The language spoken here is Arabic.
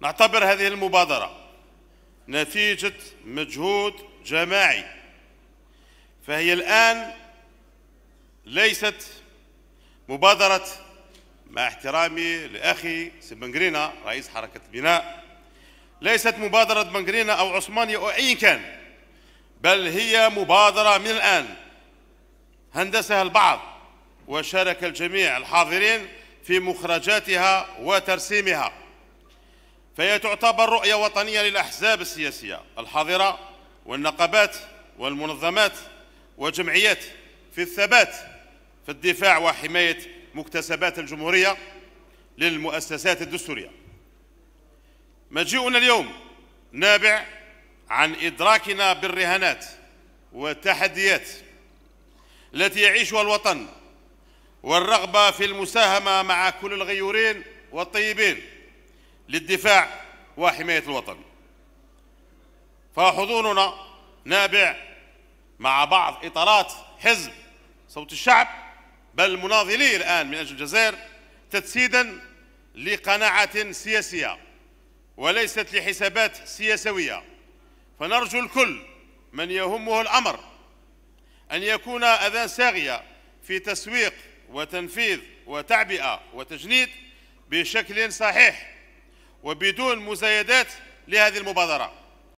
نعتبر هذه المبادرة نتيجة مجهود جماعي فهي الآن ليست مبادرة مع احترامي لأخي سبنجرينا رئيس حركة بناء ليست مبادرة بنجرينا أو عثمانية أو أي كان بل هي مبادرة من الآن هندسها البعض وشارك الجميع الحاضرين في مخرجاتها وترسيمها فهي تعتبر رؤية وطنية للأحزاب السياسية الحاضرة والنقابات والمنظمات والجمعيات في الثبات في الدفاع وحماية مكتسبات الجمهورية للمؤسسات الدستورية مجيئنا اليوم نابع عن إدراكنا بالرهانات والتحديات التي يعيشها الوطن والرغبة في المساهمة مع كل الغيورين والطيبين للدفاع وحماية الوطن فحضورنا نابع مع بعض إطارات حزب صوت الشعب بل مناضليه الآن من أجل الجزائر تجسيدا لقناعة سياسية وليست لحسابات سياسوية فنرجو الكل من يهمه الأمر أن يكون أذان ساغية في تسويق وتنفيذ وتعبئة وتجنيد بشكل صحيح وبدون مزايدات لهذه المبادرة